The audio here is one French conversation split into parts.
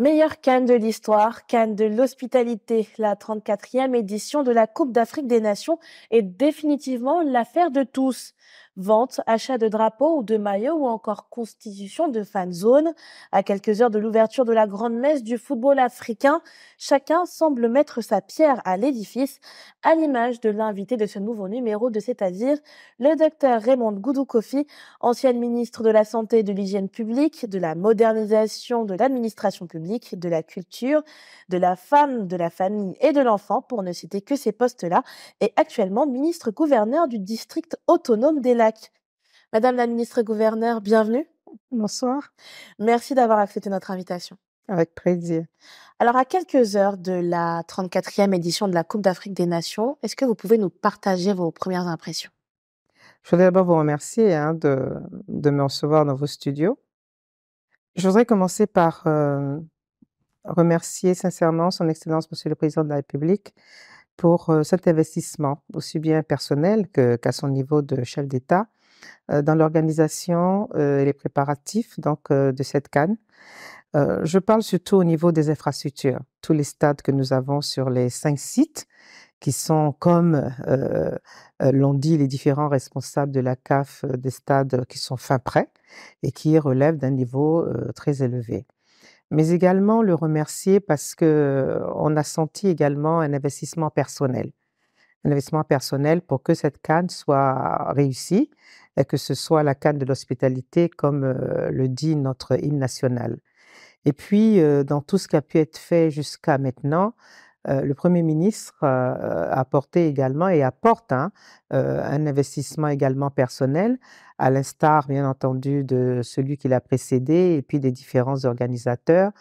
Meilleure canne de l'histoire, canne de l'hospitalité, la 34e édition de la Coupe d'Afrique des Nations est définitivement l'affaire de tous vente, achat de drapeaux ou de maillots ou encore constitution de fan zone. À quelques heures de l'ouverture de la grande messe du football africain, chacun semble mettre sa pierre à l'édifice, à l'image de l'invité de ce nouveau numéro de cest à le docteur Raymond Goudoukofi, ancien ministre de la Santé et de l'Hygiène publique, de la modernisation de l'administration publique, de la culture, de la femme, de la famille et de l'enfant, pour ne citer que ces postes-là, est actuellement ministre-gouverneur du district autonome des Madame la ministre gouverneur, bienvenue. Bonsoir. Merci d'avoir accepté notre invitation. Avec plaisir. Alors, à quelques heures de la 34e édition de la Coupe d'Afrique des Nations, est-ce que vous pouvez nous partager vos premières impressions Je voudrais d'abord vous remercier hein, de, me recevoir dans vos studios. Je voudrais commencer par euh, remercier sincèrement Son Excellence Monsieur le Président de la République pour euh, cet investissement, aussi bien personnel qu'à son niveau de chef d'État, euh, dans l'organisation euh, et les préparatifs donc, de cette canne. je parle surtout au niveau des infrastructures, tous les stades que nous avons sur les cinq sites qui sont, comme l'ont dit les différents responsables de la CAF, des stades qui sont fin prêts et qui relèvent d'un niveau très élevé mais également le remercier parce que on a senti également un investissement personnel, un investissement personnel pour que cette canne soit réussie et que ce soit la canne de l'hospitalité comme le dit notre hymne national. Et puis dans tout ce qui a pu être fait jusqu'à maintenant, le Premier ministre a apporté également et apporte hein, un investissement également personnel à l'instar bien entendu de celui qui l'a précédé et puis des différents organisateurs,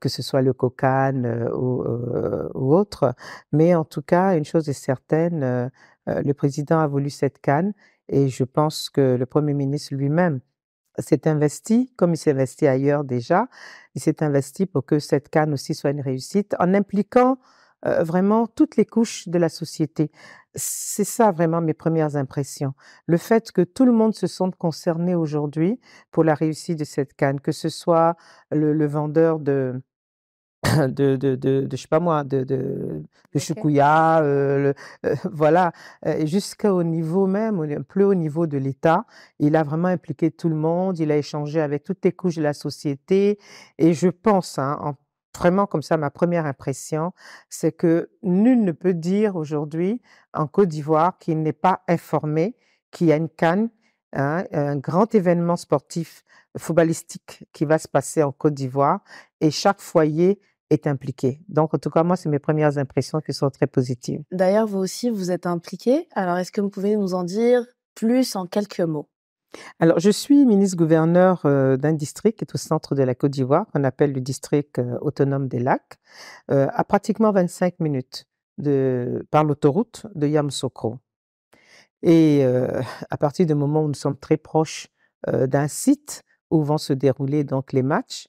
que ce soit le COCAN euh, euh, ou, autre. Mais en tout cas, une chose est certaine, euh, le président a voulu cette canne et je pense que le Premier ministre lui-même s'est investi, comme il s'est investi ailleurs déjà, il s'est investi pour que cette canne aussi soit une réussite en impliquant euh, vraiment toutes les couches de la société. C'est ça vraiment mes premières impressions. Le fait que tout le monde se sente concerné aujourd'hui pour la réussite de cette canne, que ce soit le, vendeur de, de, de, sais pas moi, de, de, euh, euh, voilà, jusqu'au niveau même, au plus haut niveau de l'État. Il a vraiment impliqué tout le monde, il a échangé avec toutes les couches de la société. Et je pense, hein, en, vraiment comme ça ma première impression, c'est que nul ne peut dire aujourd'hui en Côte d'Ivoire qu'il n'est pas informé qu'il y a une canne, hein, un grand événement sportif footballistique qui va se passer en Côte d'Ivoire et chaque foyer est impliqué. Donc, en tout cas, moi, c'est mes premières impressions qui sont très positives. D'ailleurs, vous aussi, vous êtes impliqué. Alors, est-ce que vous pouvez nous en dire plus en quelques mots alors, je suis ministre-gouverneur euh, d'un district qui est au centre de la Côte d'Ivoire, qu'on appelle le district euh, autonome des lacs, euh, à pratiquement 25 minutes par l'autoroute de Yamoussoukro. Et à partir du moment où nous sommes très proches d'un site où vont se dérouler donc les matchs,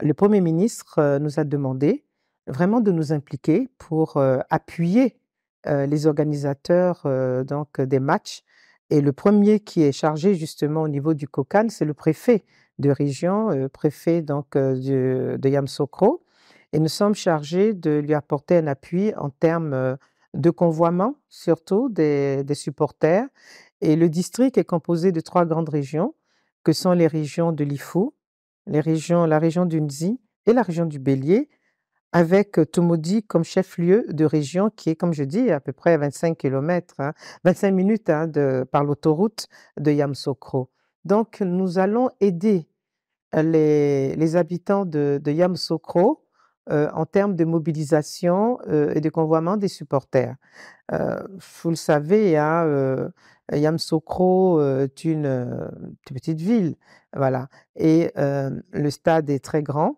le Premier ministre nous a demandé vraiment de nous impliquer pour appuyer les organisateurs donc des matchs et le premier qui est chargé justement au niveau du COCAN, c'est le préfet de région, euh, préfet donc euh, de Yamsokro. Et nous sommes chargés de lui apporter un appui en termes euh, de convoiement, surtout des, supporters. Et le district est composé de trois grandes régions, que sont les régions de l'Ifou, les régions, la région d'Unzi et la région du Bélier, avec Tomodi comme chef-lieu de région qui est, comme je dis, à peu près à 25 km, 25 minutes hein, de, par l'autoroute de Yamsokro. Donc, nous allons aider les, habitants de, de Yamsokro en termes de mobilisation et de convoiement des supporters. Euh, vous le savez, hein, Yamsokro est une, une, euh, petite ville, voilà, et euh, le stade est très grand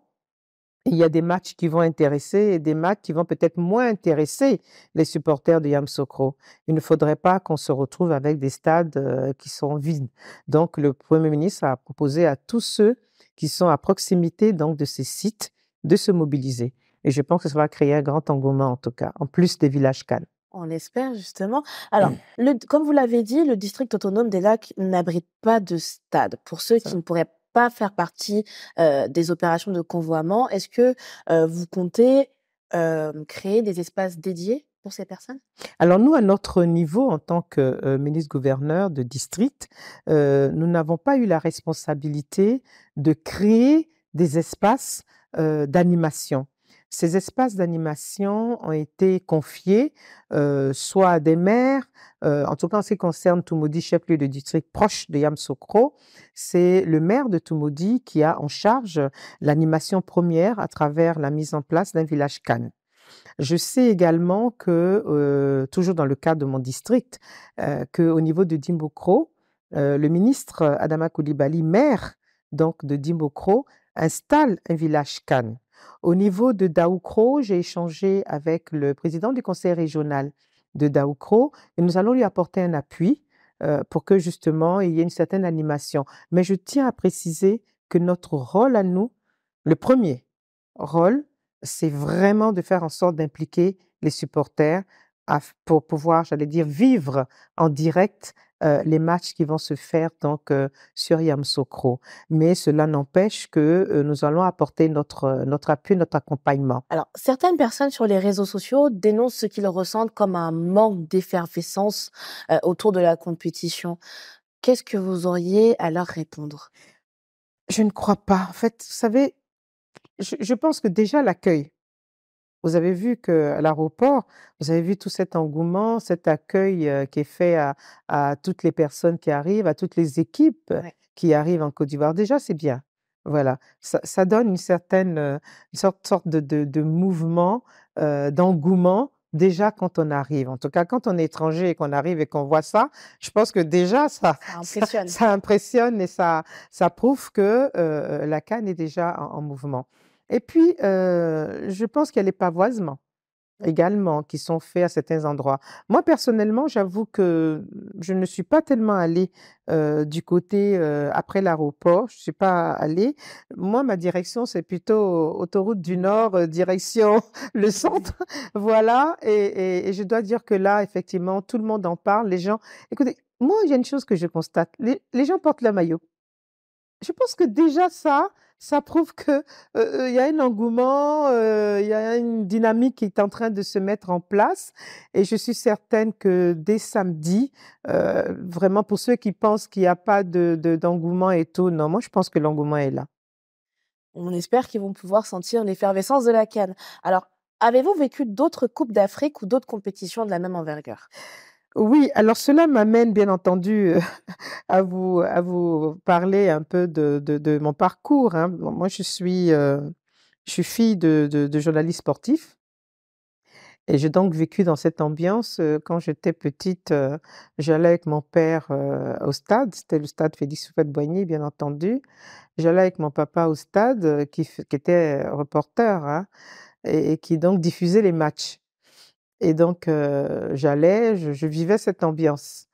il y a des matchs qui vont intéresser et des matchs qui vont peut-être moins intéresser les supporters de Yamsokro. Il ne faudrait pas qu'on se retrouve avec des stades euh, qui sont vides. Donc, le Premier ministre a proposé à tous ceux qui sont à proximité donc de ces sites de se mobiliser. Et je pense que ça va créer un grand engouement, en tout cas, en plus des villages calmes. On espère justement. Alors, mm. comme vous l'avez dit, le district autonome des lacs n'abrite pas de stade. Pour ceux qui ne pourraient faire partie des opérations de convoiement, est-ce que vous comptez créer des espaces dédiés pour ces personnes Alors nous, à notre niveau, en tant que ministre-gouverneur de district, nous n'avons pas eu la responsabilité de créer des espaces d'animation. Ces espaces d'animation ont été confiés soit à des maires, en tout cas en ce qui concerne Toumoudi, chef-lieu de district proche de Yamsokro, c'est le maire de Toumoudi qui a en charge l'animation première à travers la mise en place d'un village Khan. Je sais également que, toujours dans le cadre de mon district, qu'au niveau de Dimbokro, le ministre Adama Koulibaly, maire donc de Dimbokro, installe un village Cannes au niveau de Daoukro, j'ai échangé avec le président du conseil régional de Daoukro et nous allons lui apporter un appui euh, pour que justement il y ait une certaine animation. Mais je tiens à préciser que notre rôle à nous, le premier rôle, c'est vraiment de faire en sorte d'impliquer les supporters pour pouvoir, j'allais dire, vivre en direct euh, les matchs qui vont se faire donc euh, sur sur Yamsokro. Mais cela n'empêche que euh, nous allons apporter notre, notre appui, notre accompagnement. Alors, certaines personnes sur les réseaux sociaux dénoncent ce qu'ils ressentent comme un manque d'effervescence autour de la compétition. Qu'est-ce que vous auriez à leur répondre Je ne crois pas. En fait, vous savez, je pense que déjà l'accueil, vous avez vu à l'aéroport, vous avez vu tout cet engouement, cet accueil euh, qui est fait à, toutes les personnes qui arrivent, à toutes les équipes qui arrivent en Côte d'Ivoire. Déjà, c'est bien. Voilà, ça, donne une certaine euh, une sorte, sorte de, mouvement, euh, d'engouement déjà quand on arrive. En tout cas, quand on est étranger et qu'on arrive et qu'on voit ça, je pense que déjà, ça, ça, impressionne. et ça, ça prouve que la canne est déjà en mouvement. Et puis, euh, je pense qu'il y a les pavoisements également qui sont faits à certains endroits. Moi, personnellement, j'avoue que je ne suis pas tellement allée euh, du côté euh, après l'aéroport. Je ne suis pas allée. Moi, ma direction, c'est plutôt autoroute du Nord, direction le centre. voilà. Et, je dois dire que là, effectivement, tout le monde en parle. Les gens. Écoutez, moi, il y a une chose que je constate. les gens portent le maillot. Je pense que déjà ça, ça prouve que euh, euh, il y a un engouement, euh, il y a une dynamique qui est en train de se mettre en place. Et je suis certaine que dès samedi, vraiment pour ceux qui pensent qu'il n'y a pas d'engouement de, et tout, non, moi je pense que l'engouement est là. On espère qu'ils vont pouvoir sentir l'effervescence de la canne. Alors, avez-vous vécu d'autres Coupes d'Afrique ou d'autres compétitions de la même envergure oui, alors cela m'amène bien entendu euh, à vous, à vous parler un peu de, mon parcours. Hein. Moi, je suis, euh, je suis fille de, journaliste sportif et j'ai donc vécu dans cette ambiance. Euh, quand j'étais petite, j'allais avec mon père au stade, c'était le stade Félix Houphouët-Boigny, bien entendu. J'allais avec mon papa au stade, qui, était reporter, hein, et qui donc diffusait les matchs. Et donc, euh, j'allais, je, je, vivais cette ambiance.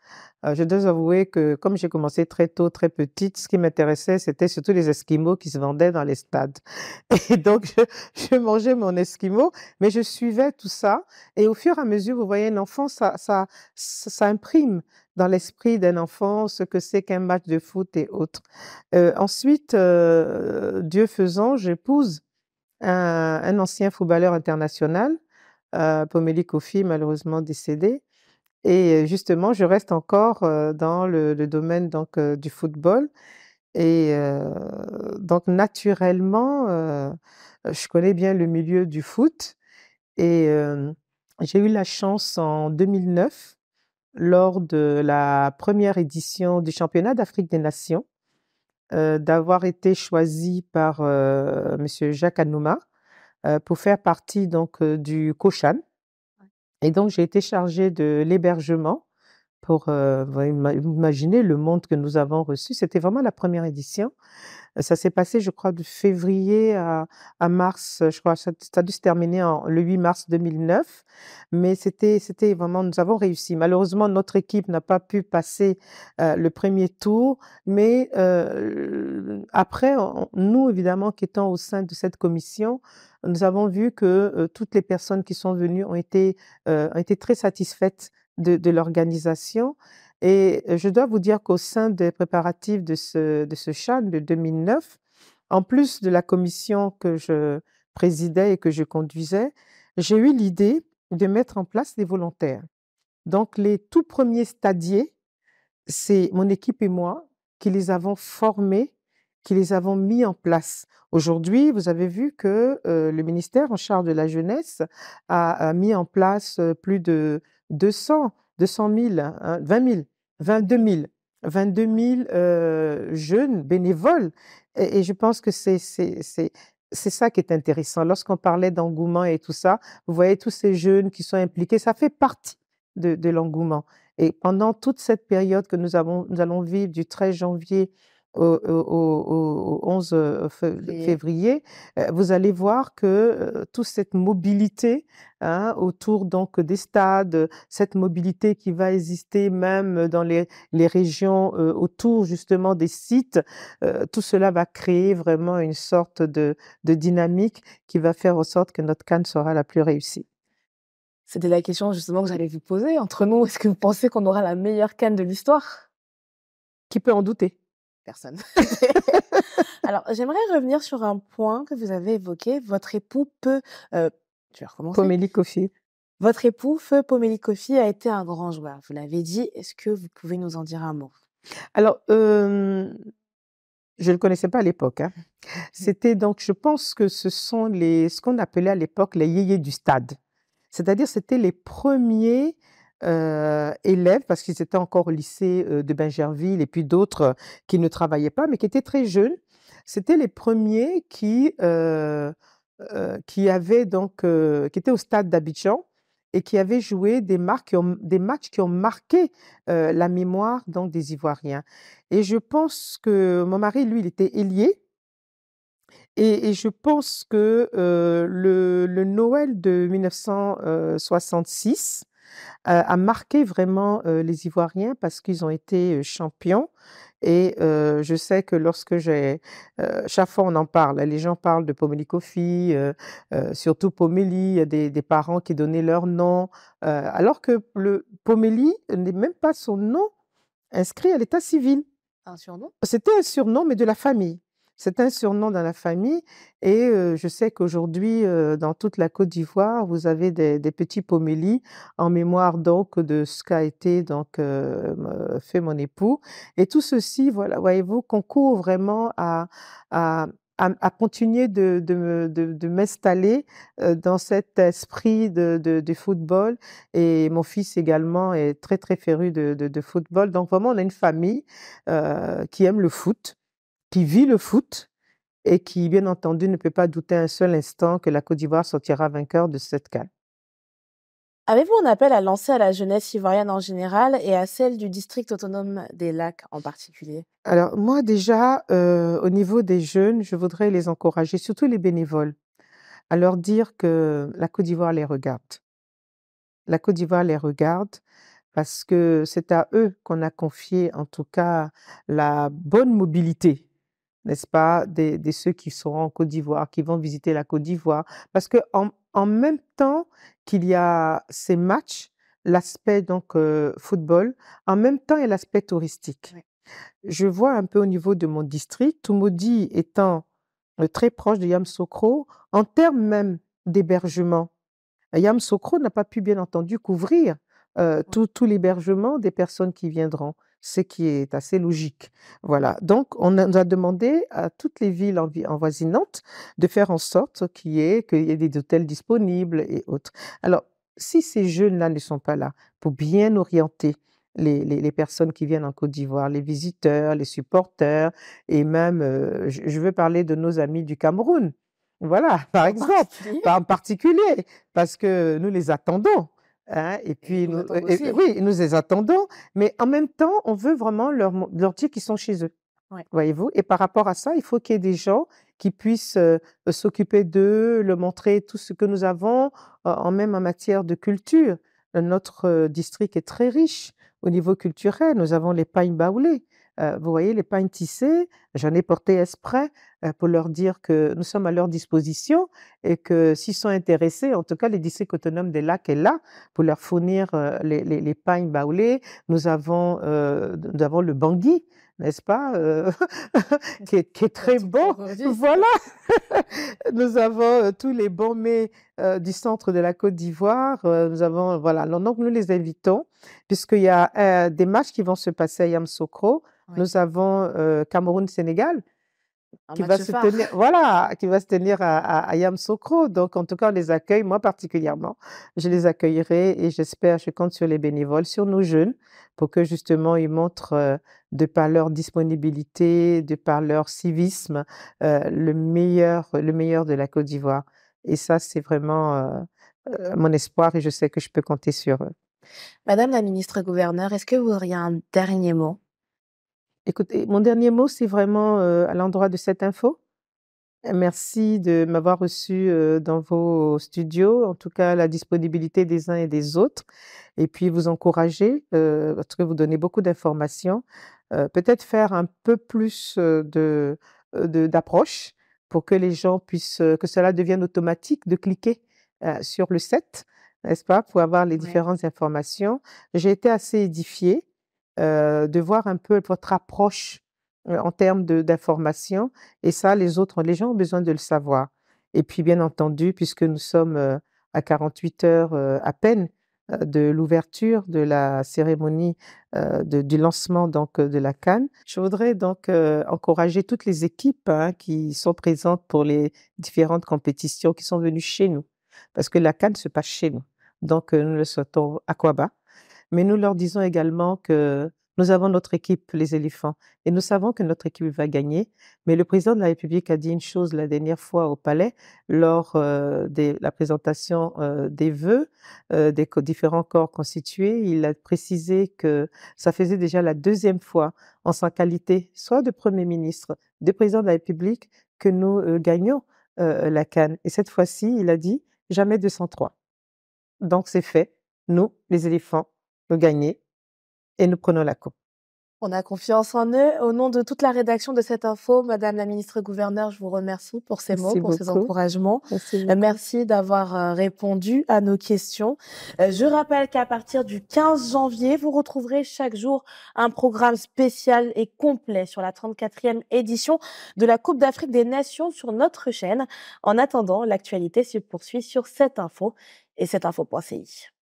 Euh, je dois avouer que comme j'ai commencé très tôt, très petite, ce qui m'intéressait, c'était surtout les Esquimaux qui se vendaient dans les stades. Et donc, je, je, mangeais mon Esquimau, mais je suivais tout ça. Et au fur et à mesure, vous voyez, un enfant, ça, ça, ça, imprime dans l'esprit d'un enfant ce que c'est qu'un match de foot et autres. Euh, ensuite, euh, Dieu faisant, j'épouse un ancien footballeur international euh, Pomélie Kofi, malheureusement décédée. Et justement, je reste encore dans le, domaine donc, du football. Et donc, naturellement, je connais bien le milieu du foot. Et j'ai eu la chance en 2009, lors de la première édition du championnat d'Afrique des Nations, d'avoir été choisie par M. Jacques Anouma euh, pour faire partie donc euh, du COCHAN. Et donc, j'ai été chargée de l'hébergement pour euh, imaginer le monde que nous avons reçu. C'était vraiment la première édition. Euh, ça s'est passé, je crois, de février à, mars. Euh, je crois que ça a dû se terminer le 8 mars 2009. Mais c'était, c'était vraiment, nous avons réussi. Malheureusement, notre équipe n'a pas pu passer le premier tour. Mais après, nous, évidemment, qui étant au sein de cette commission, nous avons vu que toutes les personnes qui sont venues ont été, ont été très satisfaites de, l'organisation. Et euh, je dois vous dire qu'au sein des préparatifs de ce, de ce de 2009, en plus de la commission que je présidais et que je conduisais, j'ai eu l'idée de mettre en place des volontaires. Donc les tout premiers stadiers, c'est mon équipe et moi qui les avons formés, qui les avons mis en place. Aujourd'hui, vous avez vu que euh, le ministère en charge de la jeunesse a, mis en place euh, plus de 200, 200 000, 20 000, 22 000, 22 000 jeunes bénévoles. Et, je pense que c'est c'est ça qui est intéressant. Lorsqu'on parlait d'engouement et tout ça, vous voyez tous ces jeunes qui sont impliqués, ça fait partie de, de l'engouement. Et pendant toute cette période que nous, avons, nous allons vivre du 13 janvier au, 11 euh, février, euh, vous allez voir que euh, toute cette mobilité hein, autour donc des stades, cette mobilité qui va exister même dans les, régions autour justement des sites, tout cela va créer vraiment une sorte de, dynamique qui va faire en sorte que notre canne sera la plus réussie. C'était la question justement que j'allais vous poser. Entre nous, est-ce que vous pensez qu'on aura la meilleure canne de l'histoire Qui peut en douter personne. Alors, j'aimerais revenir sur un point que vous avez évoqué. Votre époux peut. Euh, Votre époux, Feu a été un grand joueur. Vous l'avez dit. Est-ce que vous pouvez nous en dire un mot Alors, je ne le connaissais pas à l'époque. Hein. Mmh. C'était donc, je pense que ce sont les, ce qu'on appelait à l'époque les yéyés du stade. C'est-à-dire, c'était les premiers euh, élèves, parce qu'ils étaient encore au lycée euh, de Bingerville et puis d'autres euh, qui ne travaillaient pas, mais qui étaient très jeunes, c'était les premiers qui, qui avaient donc, qui étaient au stade d'Abidjan et qui avaient joué des, matchs qui ont marqué la mémoire donc, des Ivoiriens. Et je pense que mon mari, lui, il était ailier. Et, je pense que le, Noël de 1966, euh, a marqué vraiment euh, les Ivoiriens parce qu'ils ont été champions. Et je sais que lorsque j'ai, chaque fois on en parle, hein, les gens parlent de Pomélie Kofi, surtout Pomélie, des, des, parents qui donnaient leur nom, alors que le n'est même pas son nom inscrit à l'état civil. Un surnom C'était un surnom, mais de la famille. C'est un surnom dans la famille et je sais qu'aujourd'hui, dans toute la Côte d'Ivoire, vous avez des, petits pomélies en mémoire donc de ce qu'a été donc fait mon époux. Et tout ceci, voyez-vous, concourt vraiment à, continuer de, m'installer dans cet esprit de, football. Et mon fils également est très, très féru de, football. Donc vraiment, on a une famille qui aime le foot qui vit le foot et qui, bien entendu, ne peut pas douter un seul instant que la Côte d'Ivoire sortira vainqueur de cette cale. Avez-vous un appel à lancer à la jeunesse ivoirienne en général et à celle du district autonome des lacs en particulier Alors moi déjà, euh, au niveau des jeunes, je voudrais les encourager, surtout les bénévoles, à leur dire que la Côte d'Ivoire les regarde. La Côte d'Ivoire les regarde parce que c'est à eux qu'on a confié en tout cas la bonne mobilité n'est-ce pas, des, ceux qui seront en Côte d'Ivoire, qui vont visiter la Côte d'Ivoire. Parce que en, même temps qu'il y a ces matchs, l'aspect donc euh, football, en même temps il y a l'aspect touristique. Je vois un peu au niveau de mon district, Toumoudi étant euh, très proche de Sokro, en termes même d'hébergement, Sokro n'a pas pu bien entendu couvrir euh, tout l'hébergement des personnes qui viendront ce qui est assez logique. Voilà. Donc, on a, demandé à toutes les villes envoisinantes de faire en sorte qu'il y, ait, des hôtels disponibles et autres. Alors, si ces jeunes-là ne sont pas là pour bien orienter les, personnes qui viennent en Côte d'Ivoire, les visiteurs, les supporters, et même, euh, je, veux parler de nos amis du Cameroun. Voilà, par exemple, en particulier, parce que nous les attendons Hein, et puis, oui, nous les attendons, mais en même temps, on veut vraiment leur, dire qu'ils sont chez eux. Voyez-vous Et par rapport à ça, il faut qu'il y ait des gens qui puissent euh, euh, s'occuper d'eux, leur montrer tout ce que nous avons, euh, en même en matière de culture. Notre district est très riche au niveau culturel. Nous avons les pagnes baoulés. vous voyez, les pagnes tissées. J'en ai porté esprit euh, pour leur dire que nous sommes à leur disposition et que s'ils sont intéressés, en tout cas, le district autonome des lacs est là pour leur fournir euh, les, les, les pagnes baoulées. Euh, nous avons, le bangui, n'est-ce pas, qui, est, très bon. Voilà, nous avons tous les bons mets du centre de la Côte d'Ivoire. nous avons, voilà, donc nous les invitons, puisqu'il y a des matchs qui vont se passer à Yamsokro. Nous avons Cameroun, Sénégal. qui va, se tenir, voilà, qui va se tenir à, Yam à Donc, en tout cas, on les accueille, moi particulièrement. Je les accueillerai et j'espère, je compte sur les bénévoles, sur nos jeunes, pour que justement, ils montrent, euh, de par leur disponibilité, de par leur civisme, euh, le, meilleur, le meilleur de la Côte d'Ivoire. Et ça, c'est vraiment euh, mon espoir et je sais que je peux compter sur eux. Madame la ministre-gouverneure, est-ce que vous auriez un dernier mot Écoutez, mon dernier mot, c'est vraiment euh, à l'endroit de cette info. Merci de m'avoir reçu euh, dans vos studios, en tout cas la disponibilité des uns et des autres, et puis vous encourager, euh, parce que vous donnez beaucoup d'informations, peut-être faire un peu plus de d'approche pour que les gens puissent, que cela devienne automatique de cliquer sur le set, n'est-ce pas, pour avoir les différentes informations. J'ai été assez édifiée. Euh, de voir un peu votre approche euh, en termes d'information. Et ça, les autres, les gens ont besoin de le savoir. Et puis, bien entendu, puisque nous sommes euh, à 48 heures à peine de l'ouverture de la cérémonie du lancement donc de la Cannes, je voudrais donc encourager toutes les équipes hein, qui sont présentes pour les différentes compétitions qui sont venues chez nous, parce que la Cannes se passe chez nous. Donc, nous le souhaitons à Quaba, mais nous leur disons également que nous avons notre équipe, les éléphants, et nous savons que notre équipe va gagner. Mais le président de la République a dit une chose la dernière fois au Palais, lors euh, de la présentation euh, des vœux euh, des différents corps constitués. Il a précisé que ça faisait déjà la deuxième fois en sa qualité, soit de Premier ministre, de président de la République, que nous gagnons la canne. Et cette fois-ci, il a dit jamais 203. Donc c'est fait. Nous, les éléphants, peut gagner et nous prenons la coupe. On a confiance en eux. Au nom de toute la rédaction de cette info, Madame la ministre gouverneure, je vous remercie pour ces mots, pour ces encouragements. Merci, euh, d'avoir euh, répondu à nos questions. Euh, je rappelle qu'à partir du 15 janvier, vous retrouverez chaque jour un programme spécial et complet sur la 34e édition de la Coupe d'Afrique des Nations sur notre chaîne. En attendant, l'actualité se poursuit sur cette info et cette info.ci.